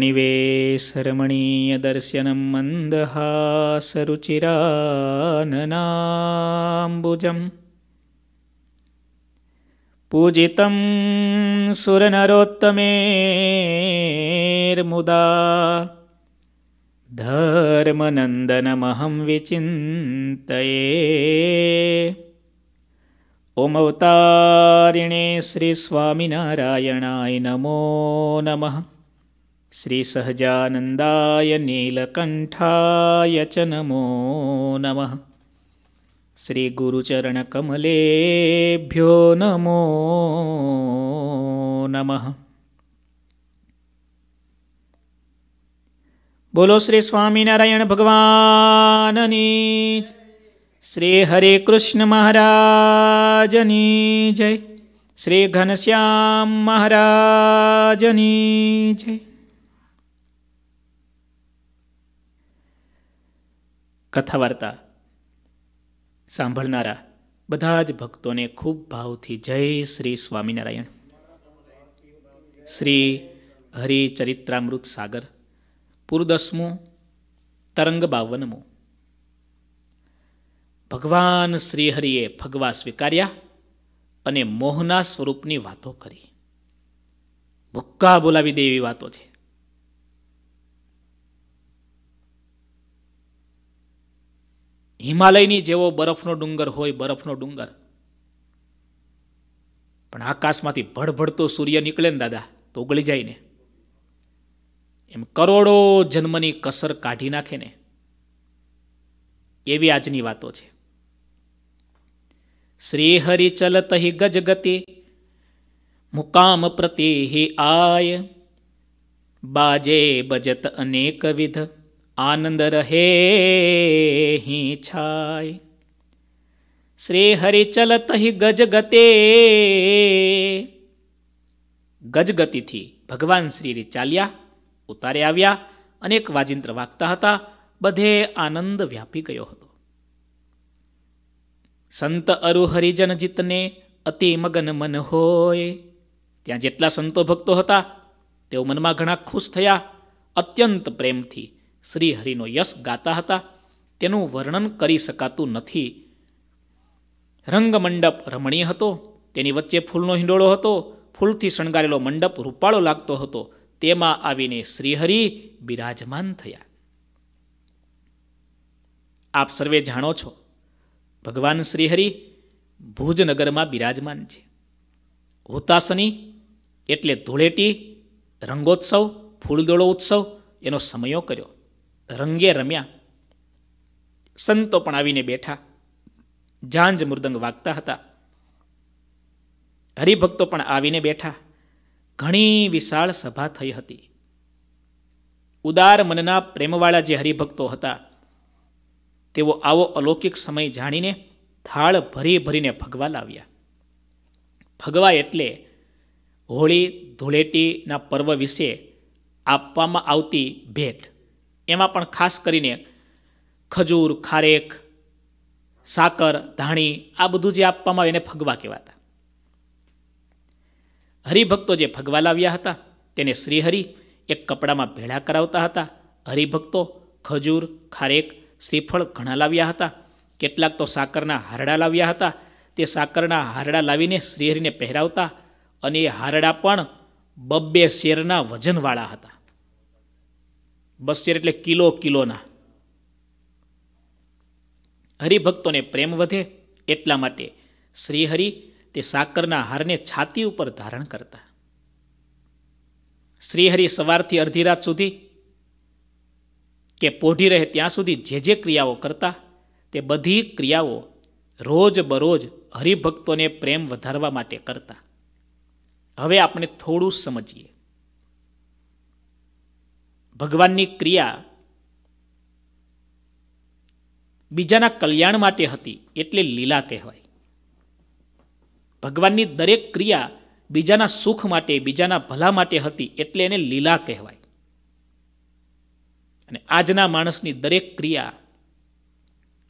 णिवेशर्मणीयदर्शनं मन्दहासरुचिराननाम्बुजम् पूजितं सुरनरोत्तमेर्मुदा धर्मनन्दनमहं विचिन्तये ॐमवतारिणे श्रीस्वामिनारायणाय नमो नमः શ્રીસહજાનંદાય નીલકંઠાય ચ નમો નમઃ શ્રીગુરુચरणકમલેભ્યો નમો નમઃ બોલો શ્રી સ્વામિનારાયણ ભગવાનની શ્રી હરે કૃષ્ણ મહારાજની જય શ્રી ઘનશ્યામ મહારાજની જય કથા વાર્તા સાંભળનારા બધા જ ભક્તોને ખૂબ ભાવથી જય શ્રી સ્વામિનારાયણ શ્રી હરિચરિત્રામૃત સાગર પૂર્દસમું તરંગ બાવનમું ભગવાન શ્રીહરિએ ફગવા સ્વીકાર્યા અને મોહના સ્વરૂપની વાતો કરી ભુક્કા બોલાવી દે એવી વાતો છે હિમાલયની જેવો બરફનો ડુંગર હોય બરફનો ડુંગર પણ આકાશમાંથી ભડભડતો સૂર્ય નીકળે ને દાદા તો ઉગળી જાય ને એમ કરોડો જન્મની કસર કાઢી નાખે ને એવી આજની વાતો છે શ્રી હરિ ચલત હિ ગજગતિ મુકામ પ્રતિ હિ આય બાજે બજત અનેકવિધ વિધ આનંદ રહે હી છાય શ્રી હરિ ચલત હિ ગજગતે ગજગતિથી ભગવાન શ્રી ચાલ્યા ઉતારે આવ્યા અનેક વાજિંત્ર વાગતા હતા બધે આનંદ વ્યાપી ગયો હતો સંત અરુ હરિજન જીતને અતિ મગન મન હોય ત્યાં જેટલા સંતો ભક્તો હતા તેઓ મનમાં ઘણા ખુશ થયા અત્યંત પ્રેમથી શ્રીહરિનો યશ ગાતા હતા તેનું વર્ણન કરી શકાતું નથી રંગમંડપ રમણીય હતો તેની વચ્ચે ફૂલનો હિંડોળો હતો ફૂલથી શણગારેલો મંડપ રૂપાળો લાગતો હતો તેમાં આવીને શ્રીહરિ બિરાજમાન થયા આપ સર્વે જાણો છો ભગવાન શ્રીહરિ ભુજનગરમાં બિરાજમાન છે હોતાસની એટલે ધૂળેટી રંગોત્સવ ફૂલદોળો ઉત્સવ એનો સમયો કર્યો રંગે રમ્યા સંતો પણ આવીને બેઠા જાંજ મૃદંગ વાગતા હતા હરિભક્તો પણ આવીને બેઠા ઘણી વિશાળ સભા થઈ હતી ઉદાર મનના પ્રેમવાળા જે હરિભક્તો હતા તેઓ આવો અલૌકિક સમય જાણીને થાળ ભરી ભરીને ભગવા લાવ્યા ભગવા એટલે હોળી ધૂળેટીના પર્વ વિશે આપવામાં આવતી ભેટ એમાં પણ ખાસ કરીને ખજૂર ખારેક સાકર ધાણી આ બધું જે આપવામાં આવે એને ફગવા કહેવાતા હરિભક્તો જે ફગવા લાવ્યા હતા તેને શ્રીહરિ એક કપડામાં ભેળા કરાવતા હતા હરિભક્તો ખજૂર ખારેક શ્રીફળ ઘણા લાવ્યા હતા કેટલાક તો સાકરના હારડા લાવ્યા હતા તે સાકરના હારડા લાવીને શ્રીહરિને પહેરાવતા અને એ હારડા પણ બબ્બે શેરના વજનવાળા હતા બસ્તેર એટલે કિલો કિલોના હરિભક્તોને પ્રેમ વધે એટલા માટે શ્રીહરિ તે સાકરના હારને છાતી ઉપર ધારણ કરતા શ્રીહરિ સવારથી અડધી રાત સુધી કે પોઢી રહે ત્યાં સુધી જે જે ક્રિયાઓ કરતા તે બધી ક્રિયાઓ રોજ બરોજ હરિભક્તોને પ્રેમ વધારવા માટે કરતા હવે આપણે થોડું સમજીએ ભગવાનની ક્રિયા બીજાના કલ્યાણ માટે હતી એટલે લીલા કહેવાય ભગવાનની દરેક ક્રિયા બીજાના સુખ માટે બીજાના ભલા માટે હતી એટલે એને લીલા કહેવાય અને આજના માણસની દરેક ક્રિયા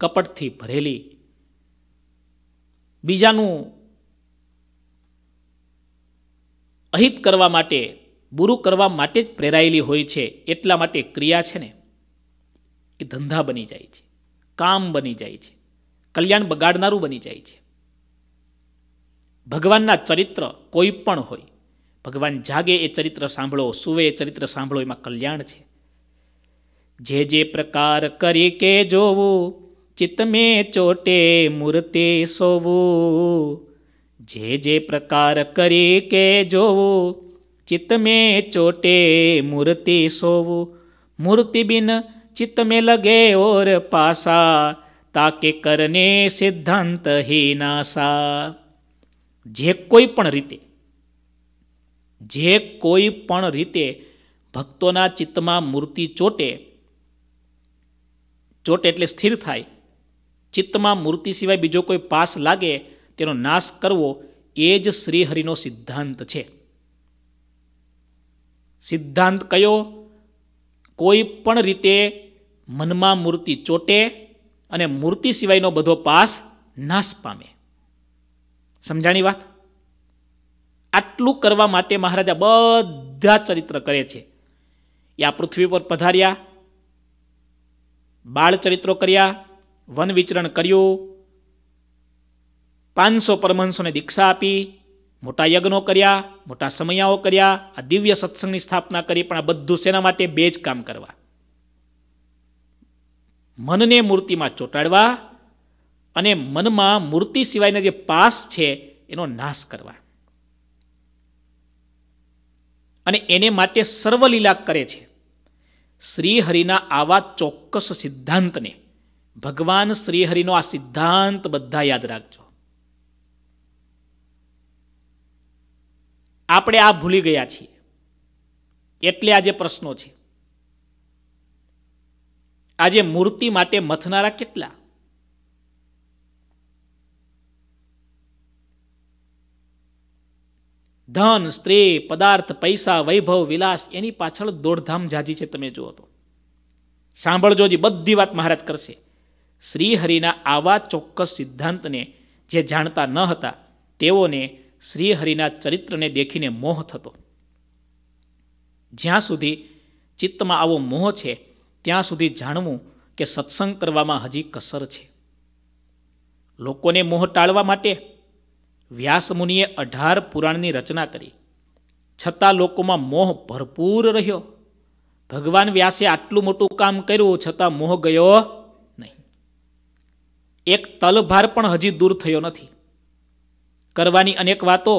કપટથી ભરેલી બીજાનું અહિત કરવા માટે બુરું કરવા માટે જ પ્રેરાયેલી હોય છે એટલા માટે ક્રિયા છે ને એ ધંધા બની જાય છે કામ બની જાય છે કલ્યાણ બગાડનારું બની જાય છે ભગવાનના ચરિત્ર કોઈ પણ હોય ભગવાન જાગે એ ચરિત્ર સાંભળો સુવે એ ચરિત્ર સાંભળો એમાં કલ્યાણ છે જે જે પ્રકાર કરી કે જોવું ચિત્તમે ચોટે મૂર્તિ સોવું જે જે પ્રકાર કરી કે જોવું ચિત્ત મેં ચોટે મૂર્તિ સોવું મૂર્તિ બિન ચિત્ત મેં લગે ઓર પાસા તાકે કરને સિદ્ધાંત હિ નાસા જે કોઈ પણ રીતે જે કોઈ પણ રીતે ભક્તોના ચિત્તમાં મૂર્તિ ચોટે ચોટે એટલે સ્થિર થાય ચિત્તમાં મૂર્તિ સિવાય બીજો કોઈ પાસ લાગે તેનો નાશ કરવો એ જ શ્રીહરિનો સિદ્ધાંત છે સિદ્ધાંત કયો કોઈ પણ રીતે મનમાં મૂર્તિ ચોટે અને મૂર્તિ સિવાયનો બધો પાસ નાશ પામે સમજાણી વાત આટલું કરવા માટે મહારાજા બધા ચરિત્ર કરે છે એ આ પૃથ્વી પર પધાર્યા બાળ ચરિત્રો કર્યા વન વિચરણ કર્યું પાંચસો પરમહંસોને દીક્ષા આપી મોટા યજ્ઞો કર્યા મોટા સમયાઓ કર્યા આ દિવ્ય સત્સંગની સ્થાપના કરી પણ આ બધું શેના માટે બે જ કામ કરવા મનને મૂર્તિમાં ચોંટાડવા અને મનમાં મૂર્તિ સિવાયના જે પાસ છે એનો નાશ કરવા અને એને માટે સર્વલીલા કરે છે શ્રી હરિના આવા ચોક્કસ સિદ્ધાંતને ભગવાન શ્રીહરિનો આ સિદ્ધાંત બધા યાદ રાખજો આપણે આ ભૂલી ગયા છીએ એટલે આજે પ્રશ્નો છે આજે મૂર્તિ માટે મથનારા કેટલા ધન સ્ત્રી પદાર્થ પૈસા વૈભવ વિલાસ એની પાછળ દોડધામ જાજી છે તમે જુઓ તો સાંભળજો જે બધી વાત મહારાજ કરશે શ્રીહરિના આવા ચોક્કસ સિદ્ધાંતને જે જાણતા ન હતા તેઓને શ્રીહરિના ચરિત્રને દેખીને મોહ થતો જ્યાં સુધી ચિત્તમાં આવો મોહ છે ત્યાં સુધી જાણવું કે સત્સંગ કરવામાં હજી કસર છે લોકોને મોહ ટાળવા માટે વ્યાસમુનિએ અઢાર પુરાણની રચના કરી છતાં લોકોમાં મોહ ભરપૂર રહ્યો ભગવાન વ્યાસે આટલું મોટું કામ કર્યું છતાં મોહ ગયો નહીં એક તલભાર પણ હજી દૂર થયો નથી કરવાની અનેક વાતો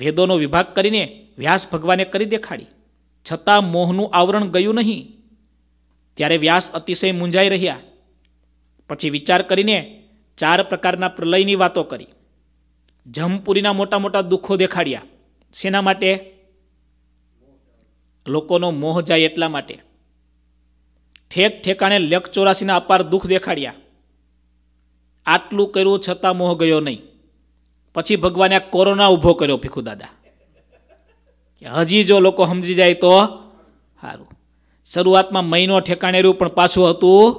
વેદોનો વિભાગ કરીને વ્યાસ ભગવાને કરી દેખાડી છતાં મોહનું આવરણ ગયું નહીં ત્યારે વ્યાસ અતિશય મૂંઝાઈ રહ્યા પછી વિચાર કરીને ચાર પ્રકારના પ્રલયની વાતો કરી જમપુરીના મોટા મોટા દુઃખો દેખાડ્યા શેના માટે લોકોનો મોહ જાય એટલા માટે ઠેક ઠેકાણે લેખ ચોરાસીના અપાર દુઃખ દેખાડ્યા આટલું કર્યું છતાં મોહ ગયો નહીં પછી ભગવાને આ કોરોના ઊભો કર્યો ભીખુ દાદા કે હજી જો લોકો સમજી જાય તો સારું શરૂઆતમાં મહિનો ઠેકાણે રહ્યું પણ પાછું હતું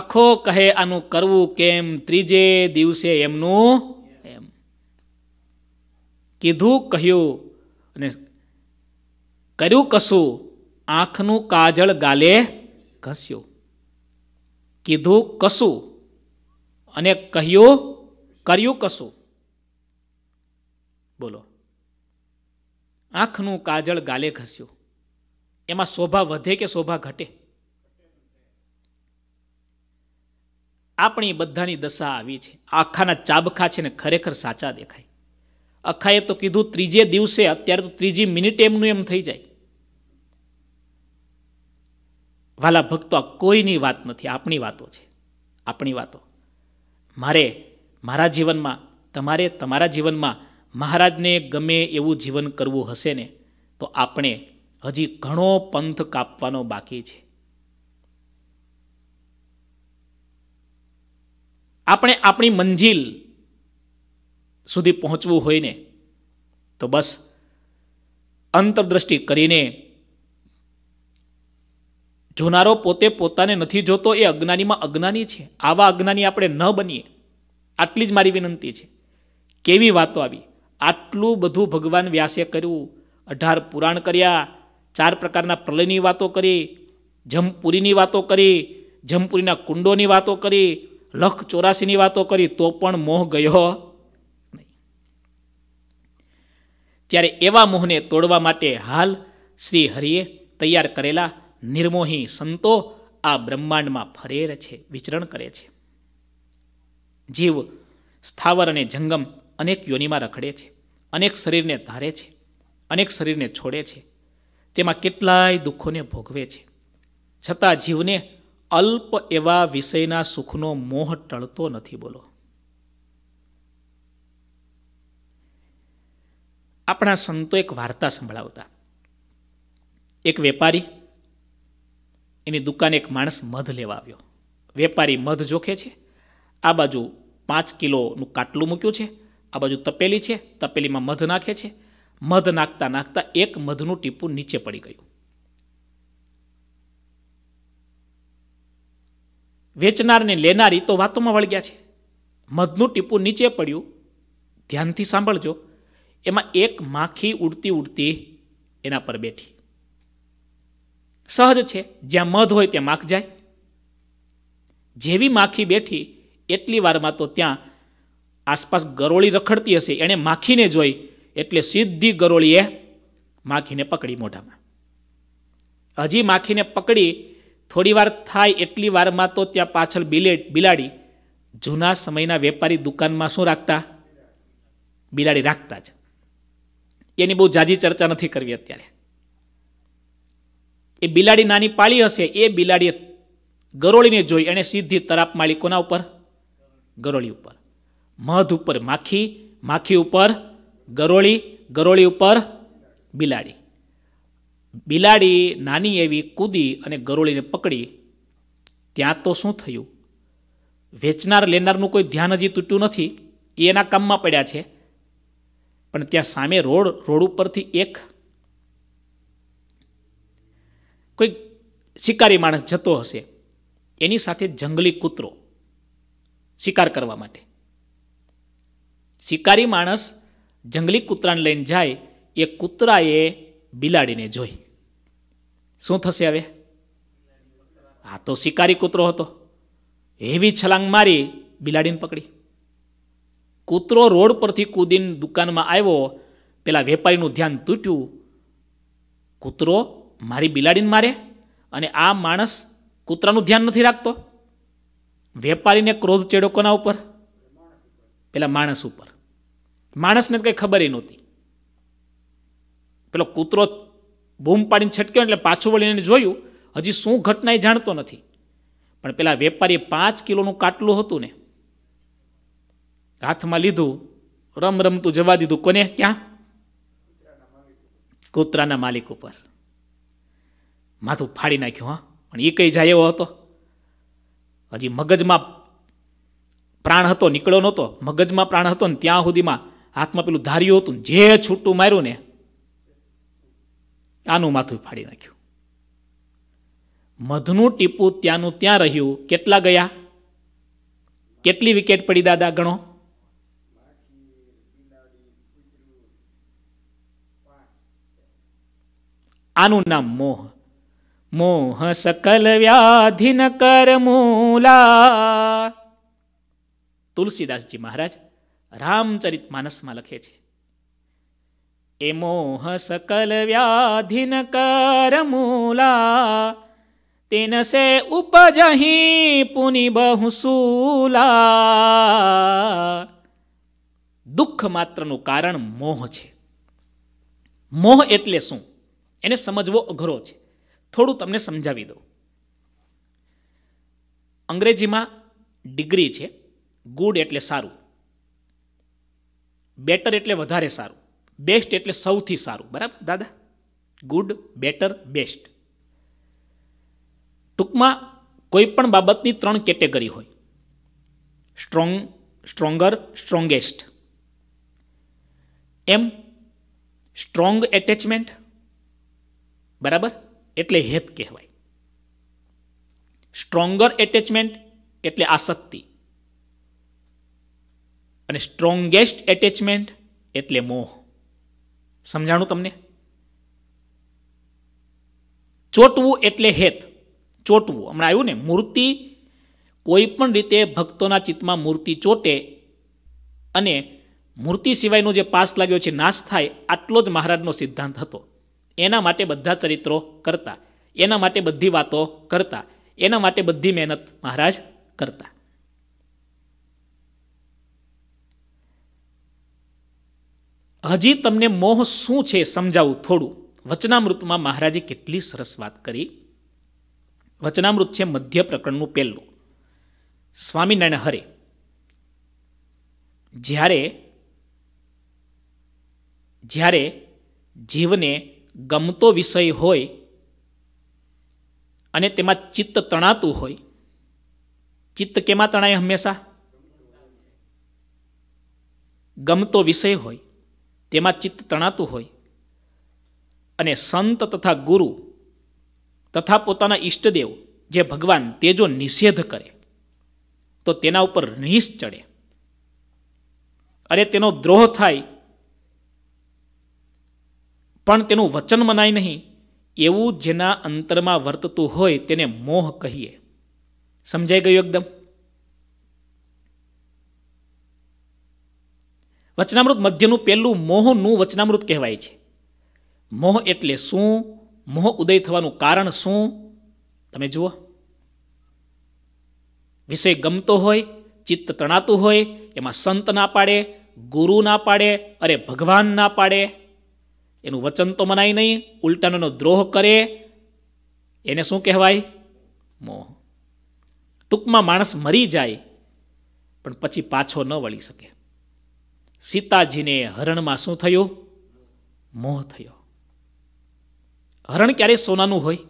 આખો કહે આનું કરવું કેમ ત્રીજે દિવસે એમનું એમ કીધું કહ્યું અને કર્યું કશું આંખનું કાજળ ગાલે ઘસ્યું કીધું કશું અને કહ્યું કર્યું કશું બોલો આંખનું કાજળ ગાલે ઘસ્યું એમાં શોભા વધે કે શોભા ઘટે આપણી બધાની દશા આવી છે આખાના ચાબખા છે ને ખરેખર સાચા દેખાય અખાએ તો કીધું ત્રીજે દિવસે અત્યારે તો ત્રીજી મિનિટ એમનું એમ થઈ જાય વાલા ભક્તો આ કોઈની વાત નથી આપણી વાતો છે આપણી વાતો મારે મારા જીવનમાં તમારે તમારા જીવનમાં મહારાજને ગમે એવું જીવન કરવું હશે ને તો આપણે હજી ઘણો પંથ કાપવાનો બાકી છે આપણે આપણી મંજિલ સુધી પહોંચવું હોય ને તો બસ અંતરદ્રષ્ટિ કરીને જોનારો પોતે પોતાને નથી જોતો એ અજ્ઞાનીમાં અજ્ઞાની છે આવા અજ્ઞાની આપણે ન બનીએ આટલી જ મારી વિનંતી છે કેવી વાતો આવી આટલું બધું ભગવાન વ્યાસે કર્યું અઢાર પુરાણ કર્યા ચાર પ્રકારના પ્રલયની વાતો કરી જમપુરીની વાતો કરી જમપુરીના કુંડોની વાતો કરી લખ ચોરાસીની વાતો કરી તો પણ મોહ ગયો ત્યારે એવા મોહને તોડવા માટે હાલ શ્રી હરિએ તૈયાર કરેલા નિર્મોહી સંતો આ બ્રહ્માંડમાં ફરેર છે વિચરણ કરે છે જીવ સ્થાવર અને જંગમ અનેક યોનિમાં રખડે છે અનેક શરીરને ધારે છે અનેક શરીરને છોડે છે તેમાં કેટલાય દુઃખોને ભોગવે છે છતાં જીવને અલ્પ એવા વિષયના સુખનો મોહ ટળતો નથી બોલો આપણા સંતો એક વાર્તા સંભળાવતા એક વેપારી એની દુકાને એક માણસ મધ લેવા આવ્યો વેપારી મધ જોખે છે આ બાજુ પાંચ કિલોનું કાટલું મૂક્યું છે આ બાજુ તપેલી છે તપેલીમાં મધ નાખે છે મધ નાખતા નાખતા એક મધનું ટીપું નીચે પડી ગયું વેચનારને લેનારી તો વાતોમાં વળગ્યા છે મધનું ટીપું નીચે પડ્યું ધ્યાનથી સાંભળજો એમાં એક માખી ઉડતી ઉડતી એના પર બેઠી સહજ છે જ્યાં મધ હોય ત્યાં માખ જાય જેવી માખી બેઠી એટલી વારમાં તો ત્યાં આસપાસ ગરોળી રખડતી હશે એણે માખીને જોઈ એટલે સીધી ગરોળીએ માખીને પકડી મોઢામાં હજી માખીને પકડી થોડી વાર થાય એટલી વારમાં તો ત્યાં પાછળ બિલેટ બિલાડી જૂના સમયના વેપારી દુકાનમાં શું રાખતા બિલાડી રાખતા જ એની બહુ જાજી ચર્ચા નથી કરવી અત્યારે એ બિલાડી નાની પાળી હશે એ બિલાડીએ ગરોળીને જોઈ એણે સીધી તરાપ માળી કોના ઉપર ગરોળી ઉપર મધ ઉપર માખી માખી ઉપર ગરોળી ગરોળી ઉપર બિલાડી બિલાડી નાની એવી કૂદી અને ગરોળીને પકડી ત્યાં તો શું થયું વેચનાર લેનારનું કોઈ ધ્યાન હજી તૂટ્યું નથી એ એના કામમાં પડ્યા છે પણ ત્યાં સામે રોડ રોડ ઉપરથી એક કોઈ શિકારી માણસ જતો હશે એની સાથે જંગલી કૂતરો શિકાર કરવા માટે શિકારી માણસ જંગલી કૂતરાને લઈને જાય એ કૂતરાએ બિલાડીને જોઈ શું થશે હવે આ તો શિકારી કૂતરો હતો એવી છલાંગ મારી બિલાડીને પકડી કૂતરો રોડ પરથી કૂદીને દુકાનમાં આવ્યો પેલા વેપારીનું ધ્યાન તૂટ્યું કૂતરો મારી બિલાડીને મારે અને આ માણસ કૂતરાનું ધ્યાન નથી રાખતો વેપારીને ક્રોધ ચેડો કોના ઉપર પેલા માણસ ઉપર માણસને કંઈ ખબર એ નહોતી પેલો કૂતરો બૂમ પાડીને છટક્યો એટલે પાછું વળીને જોયું હજી શું ઘટના એ જાણતો નથી પણ પેલા વેપારીએ પાંચ કિલોનું કાટલું હતું ને હાથમાં લીધું રમ રમતું જવા દીધું કોને ક્યાં કૂતરાના માલિક ઉપર માથું ફાડી નાખ્યું હા પણ એ કઈ જાય એવો હતો હજી મગજમાં પ્રાણ હતો નીકળ્યો નહોતો મગજમાં પ્રાણ હતો ને ત્યાં સુધીમાં હાથમાં પેલું ધાર્યું હતું જે છૂટું માર્યું ને આનું માથું ફાડી નાખ્યું મધનું ટીપું ત્યાંનું ત્યાં રહ્યું કેટલા ગયા કેટલી વિકેટ પડી દાદા ગણો આનું નામ મોહ મોહ સકલ વ્યાધિન કરમૂલા તુલસીદાસજી મહારાજ રામચરિત માનસમાં લખે છે એ મોહ સકલ વ્યાધિન કરમૂલા તેન સે ઉપજહી પુનિ બહુસૂલા દુઃખ માત્રનું કારણ મોહ છે મોહ એટલે શું એને સમજવો અઘરો છે થોડું તમને સમજાવી દઉં અંગ્રેજીમાં ડિગ્રી છે ગુડ એટલે સારું બેટર એટલે વધારે સારું બેસ્ટ એટલે સૌથી સારું બરાબર દાદા ગુડ બેટર બેસ્ટ ટૂંકમાં કોઈ પણ બાબતની ત્રણ કેટેગરી હોય સ્ટ્રોંગ સ્ટ્રોંગર સ્ટ્રોંગેસ્ટ એમ સ્ટ્રોંગ એટેચમેન્ટ બરાબર એટલે હેત કહેવાય સ્ટ્રોંગર એટેચમેન્ટ એટલે આસક્તિ અને સ્ટ્રોંગેસ્ટ એટેચમેન્ટ એટલે મોહ સમજાણું તમને ચોટવું એટલે હેત ચોટવું હમણાં આવ્યું ને મૂર્તિ કોઈ પણ રીતે ભક્તોના ચિત્તમાં મૂર્તિ ચોટે અને મૂર્તિ સિવાયનો જે પાસ લાગ્યો છે નાશ થાય આટલો જ મહારાજનો સિદ્ધાંત હતો એના માટે બધા ચરિત્રો કરતા એના માટે બધી વાતો કરતા એના માટે બધી મહેનત મહારાજ કરતા હજી તમને મોહ શું છે સમજાવું થોડું વચનામૃતમાં મહારાજે કેટલી સરસ વાત કરી વચનામૃત છે મધ્ય પ્રકરણનું પહેલું સ્વામિનારાયણ હરે જ્યારે જ્યારે જીવને ગમતો વિષય હોય અને તેમાં ચિત્ત તણાતું હોય ચિત્ત કેમાં તણાય હંમેશા ગમતો વિષય હોય તેમાં ચિત્ત તણાતું હોય અને સંત તથા ગુરુ તથા પોતાના ઈષ્ટદેવ જે ભગવાન તે જો નિષેધ કરે તો તેના ઉપર નિશ ચડે અરે તેનો દ્રોહ થાય પણ તેનું વચન મનાય નહીં એવું જેના અંતરમાં વર્તતું હોય તેને મોહ કહીએ સમજાઈ ગયું એકદમ વચનામૃત મધ્યનું પહેલું મોહનું વચનામૃત કહેવાય છે મોહ એટલે શું મોહ ઉદય થવાનું કારણ શું તમે જુઓ વિષય ગમતો હોય ચિત્ત તણાતું હોય એમાં સંત ના પાડે ગુરુ ના પાડે અરે ભગવાન ના પાડે એનું વચન તો મનાય નહીં ઉલટાનો દ્રોહ કરે એને શું કહેવાય મોહ ટૂંકમાં માણસ મરી જાય પણ પછી પાછો ન વળી શકે સીતાજીને હરણમાં શું થયું મોહ થયો હરણ ક્યારે સોનાનું હોય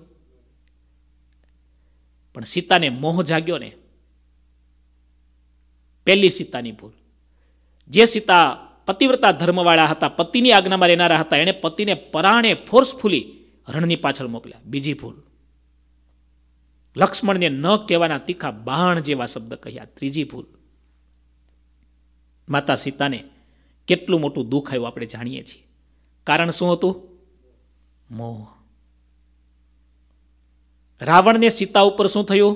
પણ સીતાને મોહ જાગ્યો ને પહેલી સીતાની ભૂલ જે સીતા પતિવ્રતા ધર્મવાળા હતા પતિની આજ્ઞામાં રહેનારા હતા એણે પતિને પરાણે ફોર્સફુલી રણની પાછળ મોકલ્યા બીજી ભૂલ લક્ષ્મણને ન કહેવાના તીખા બાણ જેવા શબ્દ કહ્યા ત્રીજી ભૂલ માતા સીતાને કેટલું મોટું દુઃખ આવ્યું આપણે જાણીએ છીએ કારણ શું હતું મોહ રાવણને સીતા ઉપર શું થયું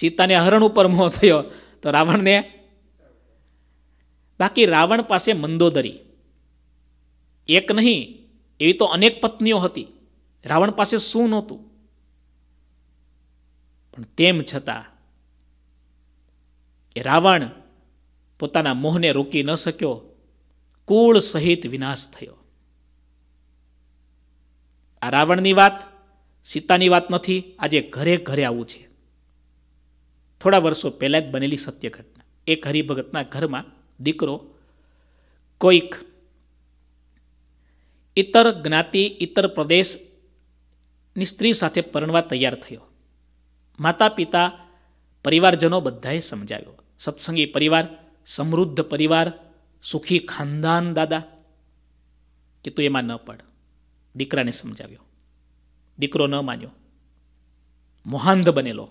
સીતાને હરણ ઉપર મોહ થયો તો રાવણને બાકી રાવણ પાસે મંદોદરી એક નહીં એવી તો અનેક પત્નીઓ હતી રાવણ પાસે શું નહોતું પણ તેમ છતાં એ રાવણ પોતાના મોહને રોકી ન શક્યો કુળ સહિત વિનાશ થયો આ રાવણની વાત સીતાની વાત નથી આજે ઘરે ઘરે આવું છે થોડા વર્ષો પહેલા જ બનેલી સત્ય ઘટના એક હરિભગતના ઘરમાં દીકરો કોઈક ઇતર જ્ઞાતિ ઇતર પ્રદેશની સ્ત્રી સાથે પરણવા તૈયાર થયો માતા પિતા પરિવારજનો બધાએ સમજાવ્યો સત્સંગી પરિવાર સમૃદ્ધ પરિવાર સુખી ખાનદાન દાદા કે તું એમાં ન પડ દીકરાને સમજાવ્યો દીકરો ન માન્યો મોહાંધ બનેલો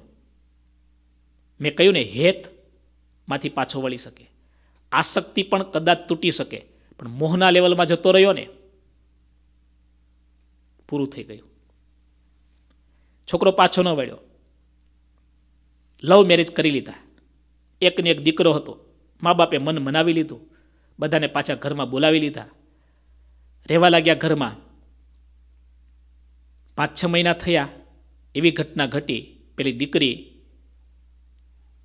મેં કહ્યું ને હેતમાંથી પાછો વળી શકે આસક્તિ પણ કદાચ તૂટી શકે પણ મોહના લેવલમાં જતો રહ્યો ને પૂરું થઈ ગયું છોકરો પાછો ન વળ્યો લવ મેરેજ કરી લીધા એકને એક દીકરો હતો મા બાપે મન મનાવી લીધું બધાને પાછા ઘરમાં બોલાવી લીધા રહેવા લાગ્યા ઘરમાં પાંચ છ મહિના થયા એવી ઘટના ઘટી પેલી દીકરી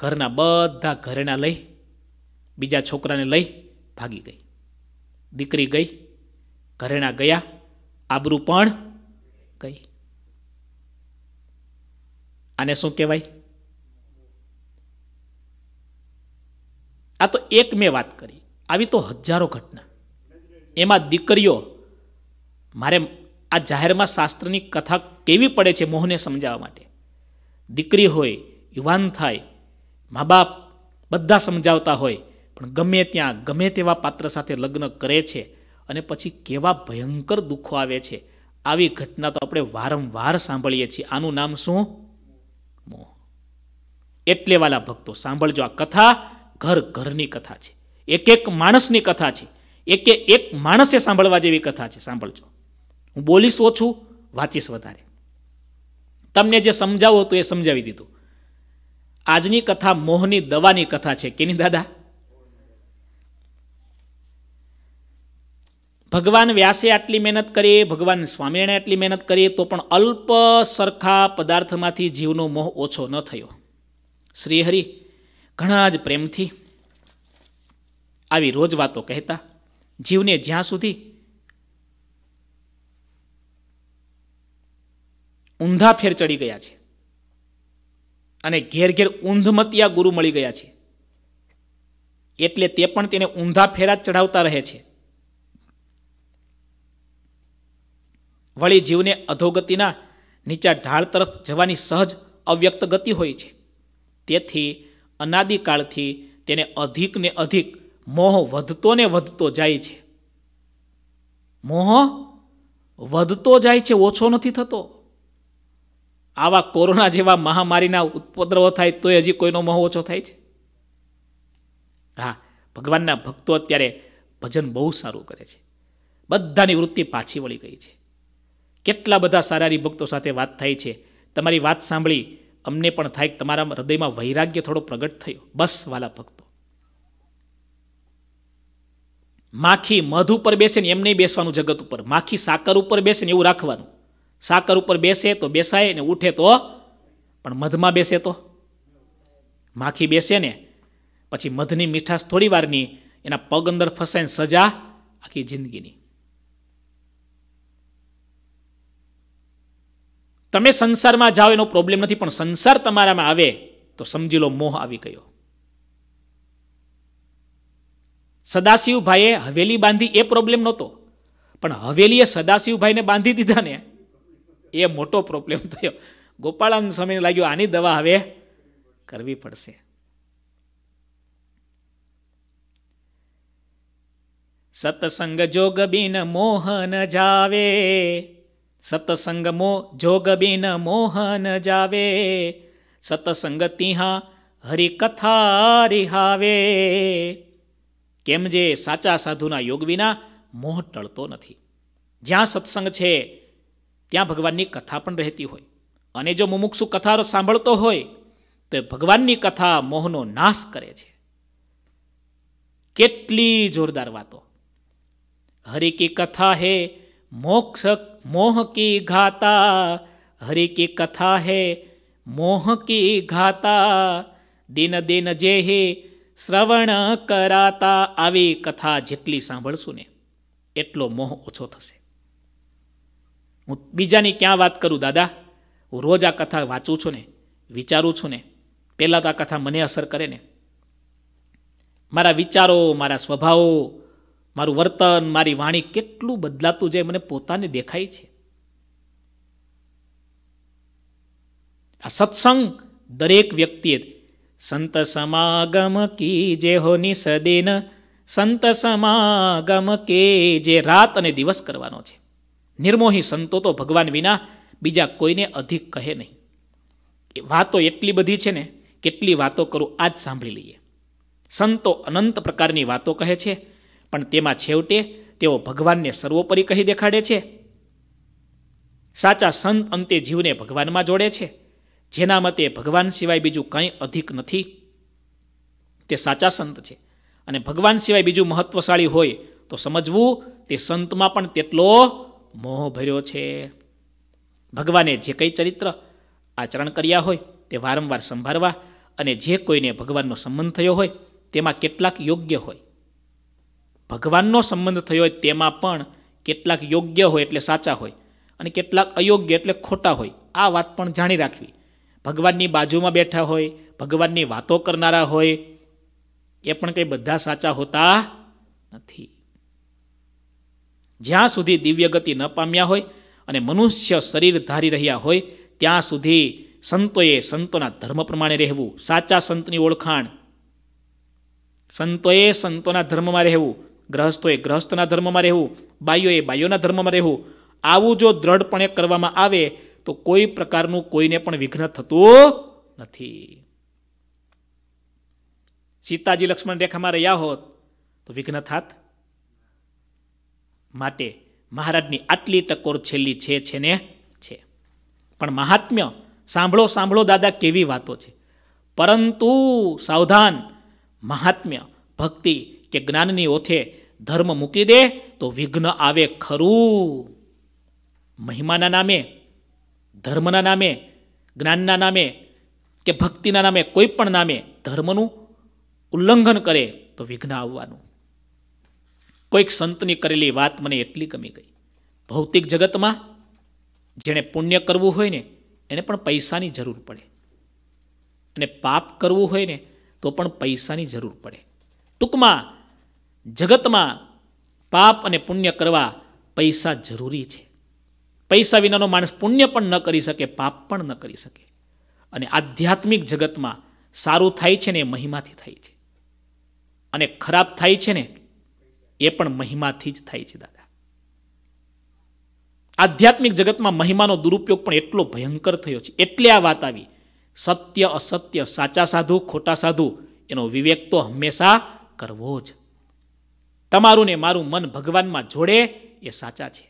ઘરના બધા ઘરેણા લઈ બીજા છોકરાને લઈ ભાગી ગઈ દીકરી ગઈ ઘરેણા ગયા આબરૂ પણ ગઈ આને શું કહેવાય આ તો એક મેં વાત કરી આવી તો હજારો ઘટના એમાં દીકરીઓ મારે આ જાહેરમાં શાસ્ત્રની કથા કેવી પડે છે મોહને સમજાવવા માટે દીકરી હોય યુવાન થાય મા બાપ બધા સમજાવતા હોય પણ ગમે ત્યાં ગમે તેવા પાત્ર સાથે લગ્ન કરે છે અને પછી કેવા ભયંકર દુઃખો આવે છે આવી ઘટના તો આપણે વારંવાર સાંભળીએ છીએ આનું નામ શું મોહ એટલે વાલા ભક્તો સાંભળજો આ કથા ઘર ઘરની કથા છે એક એક માણસની કથા છે એકે એક માણસે સાંભળવા જેવી કથા છે સાંભળજો હું બોલીશ ઓછું વાંચીશ વધારે તમને જે સમજાવો હતું એ સમજાવી દીધું આજની કથા મોહની દવાની કથા છે કેની દાદા ભગવાન વ્યાસે આટલી મહેનત કરીએ ભગવાન સ્વામિનારાયણે આટલી મહેનત કરીએ તો પણ અલ્પ સરખા પદાર્થમાંથી જીવનો મોહ ઓછો ન થયો શ્રીહરિ ઘણા જ પ્રેમથી આવી રોજ વાતો કહેતા જીવને જ્યાં સુધી ઊંધા ફેર ચડી ગયા છે અને ઘેર ઘેર ઊંધમતિયા ગુરુ મળી ગયા છે એટલે તે પણ તેને ઊંધા ફેરા જ ચઢાવતા રહે છે વળી જીવને અધોગતિના નીચા ઢાળ તરફ જવાની સહજ અવ્યક્ત ગતિ હોય છે તેથી અનાદિકાળથી તેને અધિક ને અધિક મોહ વધતો ને વધતો જાય છે મોહ વધતો જાય છે ઓછો નથી થતો આવા કોરોના જેવા મહામારીના ઉપદ્રવો થાય તોય હજી કોઈનો મોહ ઓછો થાય છે હા ભગવાનના ભક્તો અત્યારે ભજન બહુ સારું કરે છે બધાની વૃત્તિ પાછી વળી ગઈ છે કેટલા બધા સારારી ભક્તો સાથે વાત થાય છે તમારી વાત સાંભળી અમને પણ થાય તમારા હૃદયમાં વૈરાગ્ય થોડો પ્રગટ થયો બસ વાલા ભક્તો માખી મધ ઉપર બેસે ને એમ નહીં બેસવાનું જગત ઉપર માખી સાકર ઉપર બેસે ને એવું રાખવાનું સાકર ઉપર બેસે તો બેસાય ને ઉઠે તો પણ મધમાં બેસે તો માખી બેસે ને પછી મધની મીઠાશ થોડી વારની એના પગ અંદર ફસાઈને સજા આખી જિંદગીની તમે સંસારમાં જાઓ એનો પ્રોબ્લેમ નથી પણ સંસાર તમારામાં આવે તો સમજી લો મોહ આવી ગયો સદાશિવભાઈએ હવેલી બાંધી એ પ્રોબ્લેમ નહોતો પણ હવેલીએ સદાશિવભાઈને બાંધી દીધા ને એ મોટો પ્રોબ્લેમ થયો ગોપાળાન સમય લાગ્યો આની દવા હવે કરવી પડશે સત્સંગ જોગ બિન મોહન જાવે સતસંગમો જોગબિન મોહન જાવે સતસંગ તિહા હરિકથા રિહાવે કેમ જે સાચા સાધુના યોગ વિના મોહ ટળતો નથી જ્યાં સત્સંગ છે ત્યાં ભગવાનની કથા પણ રહેતી હોય અને જો મુમુક્ષુ કથા સાંભળતો હોય તો ભગવાનની કથા મોહનો નાશ કરે છે કેટલી જોરદાર વાતો હરિ કી કથા હે મોક્ષ મોહ કી ઘાતા હરિ કી કથા है મોહ કી ઘાતા દિન દિન જે હે શ્રવણ કરાતા આવી કથા જેટલી સાંભળશું ને એટલો મોહ ઓછો થશે હું બીજાની ક્યાં વાત કરું દાદા હું રોજ આ કથા વાંચું છું ને વિચારું છું ને પહેલાં તો આ કથા મને અસર કરે ને મારા વિચારો મારા સ્વભાવો મારું વર્તન મારી વાણી કેટલું બદલાતું જાય મને પોતાને દેખાય છે આ સત્સંગ દરેક વ્યક્તિએ સંત સમાગમ કી જે હોની સદેન સંત સમાગમ કે જે રાત અને દિવસ કરવાનો છે નિર્મોહી સંતો તો ભગવાન વિના બીજા કોઈને અધિક કહે નહીં એ વાતો એટલી બધી છે ને કેટલી વાતો કરું આજ સાંભળી લઈએ સંતો અનંત પ્રકારની વાતો કહે છે પણ તેમાં છેવટે તેઓ ભગવાનને સર્વોપરી કહી દેખાડે છે સાચા સંત અંતે જીવને ભગવાનમાં જોડે છે જેના મતે ભગવાન સિવાય બીજું કંઈ અધિક નથી તે સાચા સંત છે અને ભગવાન સિવાય બીજું મહત્વશાળી હોય તો સમજવું તે સંતમાં પણ તેટલો મોહ ભર્યો છે ભગવાને જે કંઈ ચરિત્ર આચરણ કર્યા હોય તે વારંવાર સંભાળવા અને જે કોઈને ભગવાનનો સંબંધ થયો હોય તેમાં કેટલાક યોગ્ય હોય ભગવાનનો સંબંધ થયો હોય તેમાં પણ કેટલાક યોગ્ય હોય એટલે સાચા હોય અને કેટલાક અયોગ્ય એટલે ખોટા હોય આ વાત પણ જાણી રાખવી ભગવાનની બાજુમાં બેઠા હોય ભગવાનની વાતો કરનારા હોય એ પણ કંઈ બધા સાચા હોતા નથી જ્યાં સુધી દિવ્ય ગતિ ન પામ્યા હોય અને મનુષ્ય શરીર ધારી રહ્યા હોય ત્યાં સુધી સંતોએ સંતોના ધર્મ પ્રમાણે રહેવું સાચા સંતની ઓળખાણ સંતોએ સંતોના ધર્મમાં રહેવું ગ્રહસ્થોએ ગ્રહસ્થના ધર્મમાં રહેવું બાઈઓએ બાઈઓના ધર્મમાં રહેવું આવું જો દ્રઢપણે કરવામાં આવે તો કોઈ પ્રકારનું કોઈને પણ વિઘ્ન થતું નથી સીતાજી લક્ષ્મણ રેખામાં રહ્યા હોત તો વિઘ્ન થાત માટે મહારાજની આટલી ટકોર છેલ્લી છે છે ને છે પણ મહાત્મ્ય સાંભળો સાંભળો દાદા કેવી વાતો છે પરંતુ સાવધાન મહાત્મ્ય ભક્તિ કે જ્ઞાનની ઓથે ધર્મ મૂકી દે તો વિઘ્ન આવે ખરું મહિમાના નામે ધર્મના નામે જ્ઞાનના નામે કે ભક્તિના નામે કોઈ પણ નામે ધર્મનું ઉલ્લંઘન કરે તો વિઘ્ન આવવાનું કોઈક સંતની કરેલી વાત મને એટલી ગમી ગઈ ભૌતિક જગતમાં જેણે પુણ્ય કરવું હોય ને એને પણ પૈસાની જરૂર પડે અને પાપ કરવું હોય ને તો પણ પૈસાની જરૂર પડે ટૂંકમાં જગતમાં પાપ અને પુણ્ય કરવા પૈસા જરૂરી છે પૈસા વિનાનો માણસ પુણ્ય પણ ન કરી શકે પાપ પણ ન કરી શકે અને આધ્યાત્મિક જગતમાં સારું થાય છે ને એ મહિમાથી થાય છે અને ખરાબ થાય છે ને એ પણ મહિમાથી જ થાય છે દાદા આધ્યાત્મિક જગતમાં મહિમાનો દુરુપયોગ પણ એટલો ભયંકર થયો છે એટલે આ વાત આવી સત્ય અસત્ય સાચા સાધુ ખોટા સાધુ એનો વિવેક તો હંમેશા કરવો જ તમારું ને મારું મન ભગવાનમાં જોડે એ સાચા છે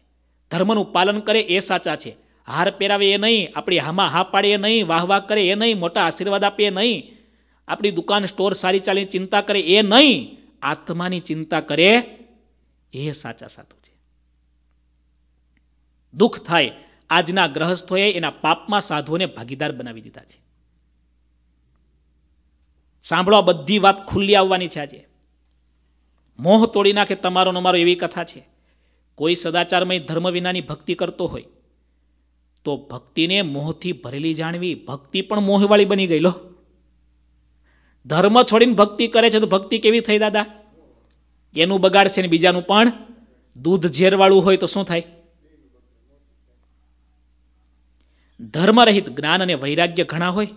ધર્મનું પાલન કરે એ સાચા છે હાર પહેરાવે એ નહીં આપણી હામાં હા પાડે એ નહીં વાહ વાહ કરે એ નહીં મોટા આશીર્વાદ આપે એ નહીં આપણી દુકાન સ્ટોર સારી ચાલી ચિંતા કરે એ નહીં આત્માની ચિંતા કરે એ સાચા સાધુ છે દુઃખ થાય આજના ગ્રહસ્થોએ એના પાપમાં સાધુઓને ભાગીદાર બનાવી દીધા છે સાંભળો બધી વાત ખુલ્લી આવવાની છે આજે મોહ તોડી નાખે તમારો નમારો એવી કથા છે કોઈ સદાચારમય ધર્મ વિનાની ભક્તિ કરતો હોય તો ભક્તિને મોહથી ભરેલી જાણવી ભક્તિ પણ મોહવાળી બની ગયેલો ધર્મ છોડીને ભક્તિ કરે છે તો ભક્તિ કેવી થઈ દાદા એનું બગાડશે ને બીજાનું પણ દૂધ ઝેરવાળું હોય તો શું થાય ધર્મરહિત જ્ઞાન અને વૈરાગ્ય ઘણા હોય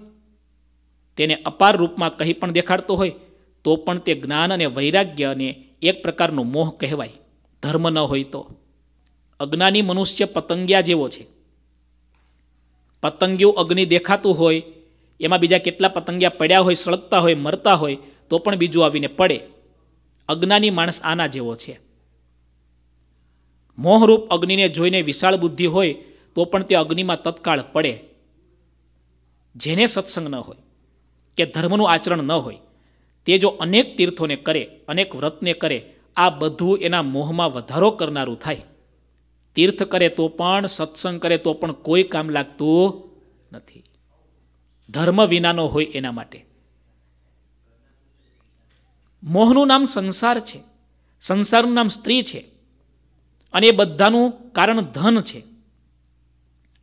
તેને અપાર રૂપમાં કહી પણ દેખાડતો હોય તો પણ તે જ્ઞાન અને વૈરાગ્યને એક પ્રકારનો મોહ કહેવાય ધર્મ ન હોય તો અજ્ઞાની મનુષ્ય પતંગિયા જેવો છે પતંગિયું અગ્નિ દેખાતું હોય એમાં બીજા કેટલા પતંગિયા પડ્યા હોય સળગતા હોય મરતા હોય તો પણ બીજું આવીને પડે અજ્ઞાની માણસ આના જેવો છે મોહરૂપ અગ્નિને જોઈને વિશાળ બુદ્ધિ હોય તો પણ તે અગ્નિમાં તત્કાળ પડે જેને સત્સંગ ન હોય કે ધર્મનું આચરણ ન હોય તે જો અનેક તીર્થોને કરે અનેક વ્રતને કરે આ બધું એના મોહમાં વધારો કરનારું થાય તીર્થ કરે તો પણ સત્સંગ કરે તો પણ કોઈ કામ લાગતું નથી ધર્મ વિનાનો હોય એના માટે મોહનું નામ સંસાર છે સંસારનું નામ સ્ત્રી છે અને એ બધાનું કારણ ધન છે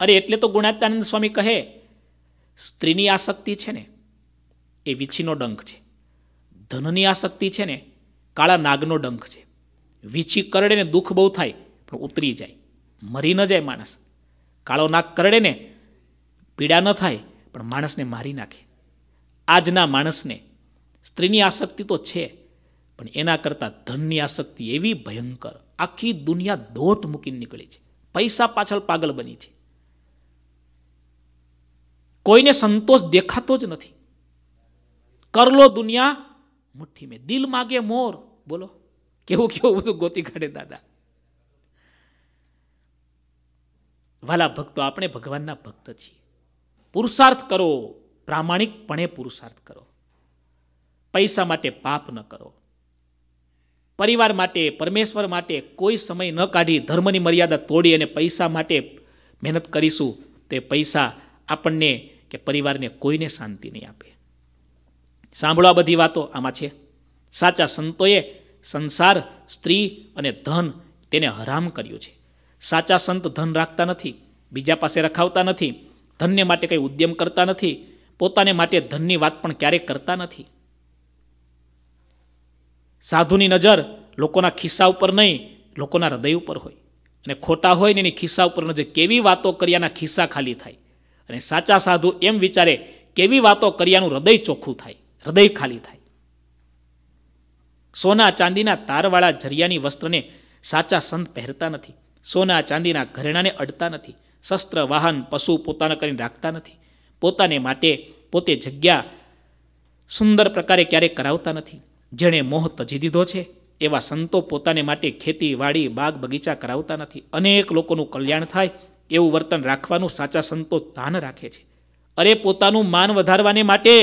અરે એટલે તો ગુણાત્યાનંદ સ્વામી કહે સ્ત્રીની આસક્તિ છે ને એ વીછીનો ડંખ છે ધનની આસક્તિ છે ને કાળા નાગનો ડંખ છે વીછી કરડે ને દુઃખ બહુ થાય પણ ઉતરી જાય મરી ન જાય માણસ કાળો નાગ કરડે ને પીડા ન થાય પણ માણસને મારી નાખે આજના માણસને સ્ત્રીની આસક્તિ તો છે પણ એના કરતાં ધનની આસક્તિ એવી ભયંકર આખી દુનિયા દોટ મૂકીને નીકળી છે પૈસા પાછળ પાગલ બની છે કોઈને સંતોષ દેખાતો જ નથી કરલો દુનિયા મુઠ્ઠી મેં દિલ માગે મોર બોલો કેવું કેવું બધું ગોતી કાઢે દાદા વાલા ભક્તો આપણે ભગવાનના ભક્ત છીએ પુરુષાર્થ કરો પ્રામાણિકપણે પુરુષાર્થ કરો પૈસા માટે પાપ ન કરો પરિવાર માટે પરમેશ્વર માટે કોઈ સમય ન કાઢી ધર્મની મર્યાદા તોડી અને પૈસા માટે મહેનત કરીશું તે પૈસા આપણને કે પરિવારને કોઈને શાંતિ નહીં આપે સાંભળો આ બધી વાતો આમાં છે સાચા સંતોએ સંસાર સ્ત્રી અને ધન તેને હરામ કર્યું છે સાચા સંત ધન રાખતા નથી બીજા પાસે રખાવતા નથી ધનને માટે કંઈ ઉદ્યમ કરતા નથી પોતાને માટે ધનની વાત પણ ક્યારેક કરતા નથી સાધુની નજર લોકોના ખિસ્સા ઉપર નહીં લોકોના હૃદય ઉપર હોય અને ખોટા હોય ને એની ખિસ્સા ઉપર નજર કેવી વાતો કર્યાના ખિસ્સા ખાલી થાય અને સાચા સાધુ એમ વિચારે કેવી વાતો કર્યાનું હૃદય ચોખ્ખું થાય હૃદય ખાલી થાય સોના ચાંદીના તારવાળા જરિયાની વસ્ત્રને સાચા સંત પહેરતા નથી સોના ચાંદીના ઘરેણાને અડતા નથી શસ્ત્ર વાહન પશુ પોતાના કરીને રાખતા નથી પોતાને માટે પોતે જગ્યા સુંદર પ્રકારે ક્યારેય કરાવતા નથી જેણે મોહ તજી દીધો છે એવા સંતો પોતાને માટે ખેતીવાડી બાગ બગીચા કરાવતા નથી અનેક લોકોનું કલ્યાણ થાય એવું વર્તન રાખવાનું સાચા સંતો તાન રાખે છે અરે પોતાનું માન વધારવાને માટે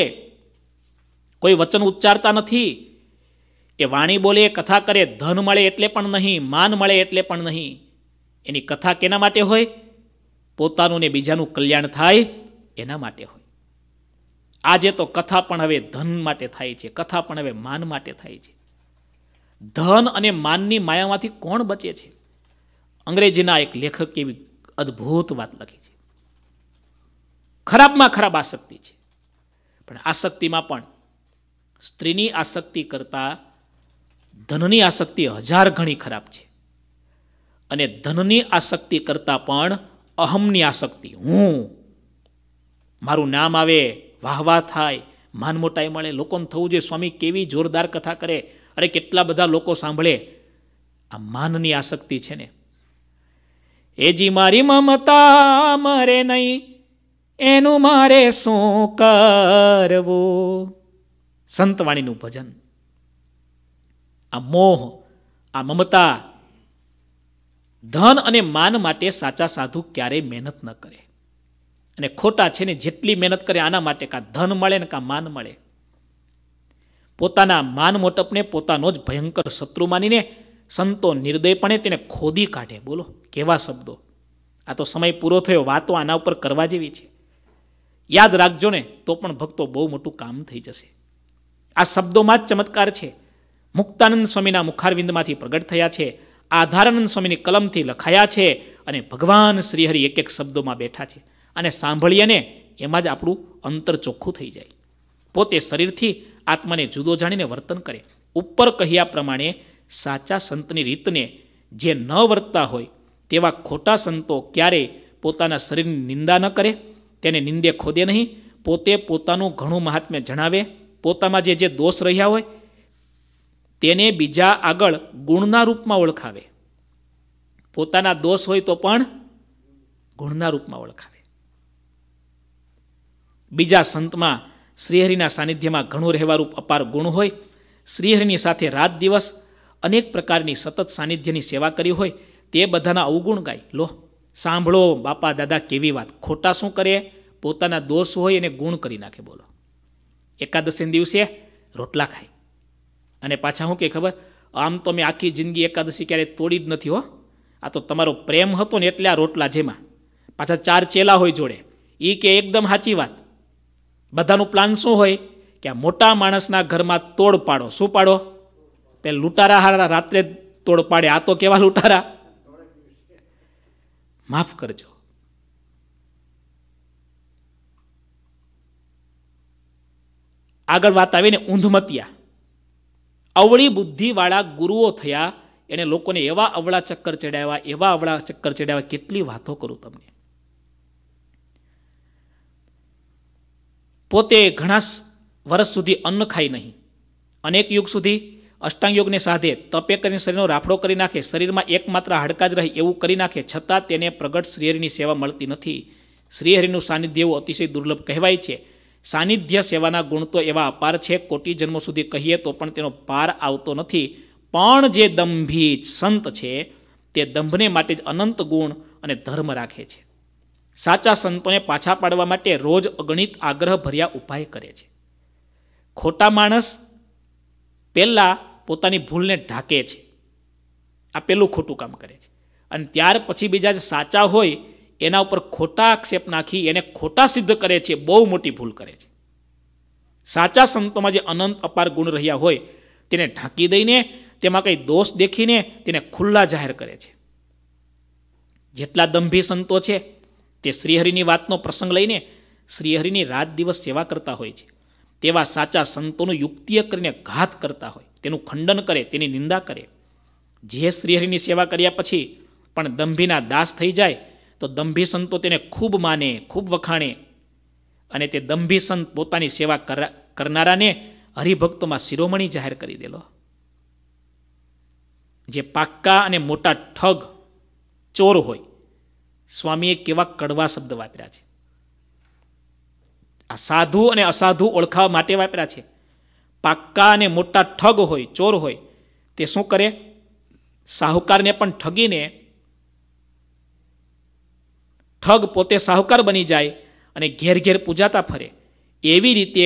કોઈ વચન ઉચ્ચારતા નથી એ વાણી બોલે કથા કરે ધન મળે એટલે પણ નહીં માન મળે એટલે પણ નહીં એની કથા કેના માટે હોય પોતાનું ને બીજાનું કલ્યાણ થાય એના માટે હોય આજે તો કથા પણ હવે ધન માટે થાય છે કથા પણ હવે માન માટે થાય છે ધન અને માનની માયામાંથી કોણ બચે છે અંગ્રેજીના એક લેખક એવી અદ્ભુત વાત લખી છે ખરાબમાં ખરાબ આસક્તિ છે પણ આસક્તિમાં પણ સ્ત્રીની આસક્તિ કરતાં ધનની આસક્તિ હજાર ઘણી ખરાબ છે અને ધનની આસક્તિ કરતાં પણ અહમની આસક્તિ હું મારું નામ આવે વાહવા થાય માન મોટાઈ મળે લોકોને થવું જોઈએ સ્વામી કેવી જોરદાર કથા કરે અરે કેટલા બધા લોકો સાંભળે આ માનની આસક્તિ છે ને એજી મારી મમતા મરે નહીં એનું મારે શું કરવું સંતવાણીનું ભજન આ મોહ આ મમતા ધન અને માન માટે સાચા સાધુ ક્યારેય મહેનત ન કરે અને ખોટા છે ને જેટલી મહેનત કરે આના માટે કાં ધન મળે ને કાં માન મળે પોતાના માન મોટપને પોતાનો જ ભયંકર શત્રુ માનીને સંતો નિર્દયપણે તેને ખોદી કાઢે બોલો કેવા શબ્દો આ તો સમય પૂરો થયો વાતો આના ઉપર કરવા જેવી છે યાદ રાખજો ને તો પણ ભક્તો બહુ મોટું કામ થઈ જશે આ શબ્દોમાં જ ચમત્કાર છે મુક્તાનંદ સ્વામીના મુખારવિંદમાંથી પ્રગટ થયા છે આધારાનંદ સ્વામીની કલમથી લખાયા છે અને ભગવાન શ્રીહરિ એક એક શબ્દોમાં બેઠા છે અને સાંભળીએ ને એમાં જ આપણું અંતર ચોખ્ખું થઈ જાય પોતે શરીરથી આત્માને જુદો જાણીને વર્તન કરે ઉપર કહ્યા પ્રમાણે સાચા સંતની રીતને જે ન વર્તતા હોય તેવા ખોટા સંતો ક્યારેય પોતાના શરીરની નિંદા ન કરે તેને નિંદે ખોદે નહીં પોતે પોતાનું ઘણું મહાત્મ્ય જણાવે પોતામાં જે જે દોષ રહ્યા હોય તેને બીજા આગળ ગુણના રૂપમાં ઓળખાવે પોતાના દોષ હોય તો પણ ગુણના રૂપમાં ઓળખાવે બીજા સંતમાં શ્રીહરિના સાનિધ્યમાં ઘણું રહેવારૂપ અપાર ગુણ હોય શ્રીહરિની સાથે રાત દિવસ અનેક પ્રકારની સતત સાનિધ્યની સેવા કરી હોય તે બધાના અવગુણ ગાય લો સાંભળો બાપા દાદા કેવી વાત ખોટા શું કરે પોતાના દોષ હોય એને ગુણ કરી નાખે બોલો એકાદશીને દિવસે રોટલા ખાય અને પાછા શું કે ખબર આમ તો મેં આખી જિંદગી એકાદશી ક્યારેય તોડી જ નથી હો આ તો તમારો પ્રેમ હતો ને એટલે આ રોટલા જેમાં પાછા ચાર ચેલા હોય જોડે એ કે એકદમ સાચી વાત બધાનું પ્લાન શું હોય કે આ મોટા માણસના ઘરમાં તોડ પાડો શું પાડો પેલા લૂંટારા હારા રાત્રે તોડ પાડે આ તો કેવા લૂંટારા માફ કરજો આગળ વાત આવીને ઊંધમતિયા અવળી બુદ્ધિવાળા ગુરુઓ થયા એને લોકોને એવા અવળા ચક્કર ચડાવ્યા એવા અવળા ચક્કર ચડાવ્યા કેટલી વાતો કરું તમને પોતે ઘણા વર્ષ સુધી અન્ન ખાય નહીં અનેક યુગ સુધી અષ્ટાંગ યોગને સાધે તપે કરીને શરીરનો રાફડો કરી નાખે શરીરમાં એકમાત્ર હાડકા જ રહે એવું કરી નાખે છતાં તેને પ્રગટ શ્રીહરિની સેવા મળતી નથી શ્રીહરિનું સાનિધ્ય એવું અતિશય દુર્લભ કહેવાય છે સાનિધ્ય સેવાના ગુણ તો એવા અપાર છે કોટી જન્મો સુધી કહીએ તો પણ તેનો પાર આવતો નથી પણ જે દંભી સંત છે તે દંભને માટે જ અનંત ગુણ અને ધર્મ રાખે છે સાચા સંતોને પાછા પાડવા માટે રોજ અગણિત આગ્રહ ભર્યા ઉપાય કરે છે ખોટા માણસ પહેલાં પોતાની ભૂલને ઢાંકે છે આ પેલું ખોટું કામ કરે છે અને ત્યાર પછી બીજા જ સાચા હોય એના ઉપર ખોટા આક્ષેપ નાખી એને ખોટા સિદ્ધ કરે છે બહુ મોટી ભૂલ કરે છે સાચા સંતોમાં જે અનંત અપાર ગુણ રહ્યા હોય તેને ઢાંકી દઈને તેમાં કંઈ દોષ દેખીને તેને ખુલ્લા જાહેર કરે છે જેટલા દંભી સંતો છે તે શ્રીહરિની વાતનો પ્રસંગ લઈને શ્રીહરિની રાત દિવસ સેવા કરતા હોય છે તેવા સાચા સંતોનું યુક્તિય કરીને ઘાત કરતા હોય તેનું ખંડન કરે તેની નિંદા કરે જે શ્રીહરિની સેવા કર્યા પછી પણ દંભીના દાસ થઈ જાય તો દંભી સંતો તેને ખૂબ માને ખૂબ વખાણે અને તે દંભી સંત પોતાની સેવા કરનારાને હરિભક્તોમાં શિરોમણી જાહેર કરી દેલો જે પાક્કા અને મોટા ઠગ ચોર હોય સ્વામીએ કેવા કડવા શબ્દ વાપર્યા છે આ સાધુ અને અસાધુ ઓળખાવા માટે વાપર્યા છે પાક્કા અને મોટા ઠગ હોય ચોર હોય તે શું કરે સાહુકારને પણ ઠગીને ઠગ પોતે સાહુકાર બની જાય અને ઘેર ઘેર પૂજાતા ફરે એવી રીતે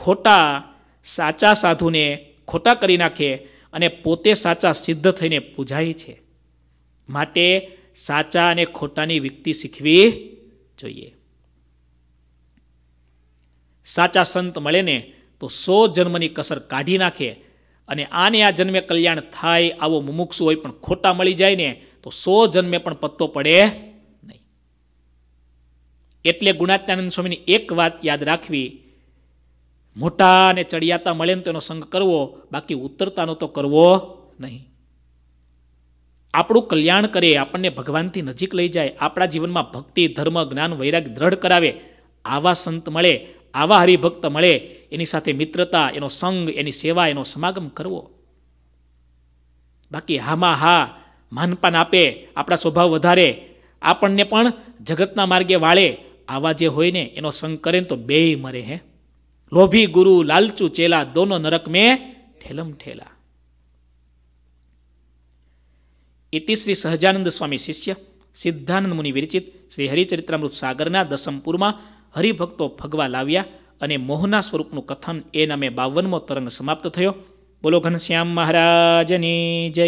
ખોટા સાચા સાધુને ખોટા કરી નાખે અને પોતે સાચા સિદ્ધ થઈને પૂજાય છે માટે સાચા અને ખોટાની વ્યક્તિ શીખવી જોઈએ સાચા સંત મળે ને તો સો જન્મની કસર કાઢી નાખે અને આને આ જન્મે કલ્યાણ થાય આવો મુમુક્ષુ હોય પણ ખોટા મળી જાય ને તો સો જન્મે પણ પત્તો પડે એટલે ગુણાત્યાનંદ સ્વામીની એક વાત યાદ રાખવી મોટા અને ચડિયાતા મળે ને તેનો સંગ કરવો બાકી ઉતરતાનો તો કરવો નહીં આપણું કલ્યાણ કરે આપણને ભગવાનથી નજીક લઈ જાય આપણા જીવનમાં ભક્તિ ધર્મ જ્ઞાન વૈરાગ્ય દ્રઢ કરાવે આવા સંત મળે આવા હરિભક્ત મળે એની સાથે મિત્રતા એનો સંગ એની સેવા એનો સમાગમ કરવો બાકી હામાં હા માનપાન આપે આપણા સ્વભાવ વધારે આપણને પણ જગતના માર્ગે વાળે આવા જે હોય ને એનો સંગ કરે ને તો બેય મરે હે લોભી ગુરુ લાલચુ ચેલા દોનો નરક મેં ઠેલમ ઠેલા ઇતિ શ્રી સહજાનંદ સ્વામી શિષ્ય સિદ્ધાનંદ મુનિ વિરચિત શ્રી હરિચરિત્રામૃત સાગરના દસમપુરમાં હરિભક્તો ફગવા લાવ્યા અને મોહના સ્વરૂપનું કથન એ નામે બાવનમો તરંગ સમાપ્ત થયો બોલો ઘનશ્યામ મહારાજની જય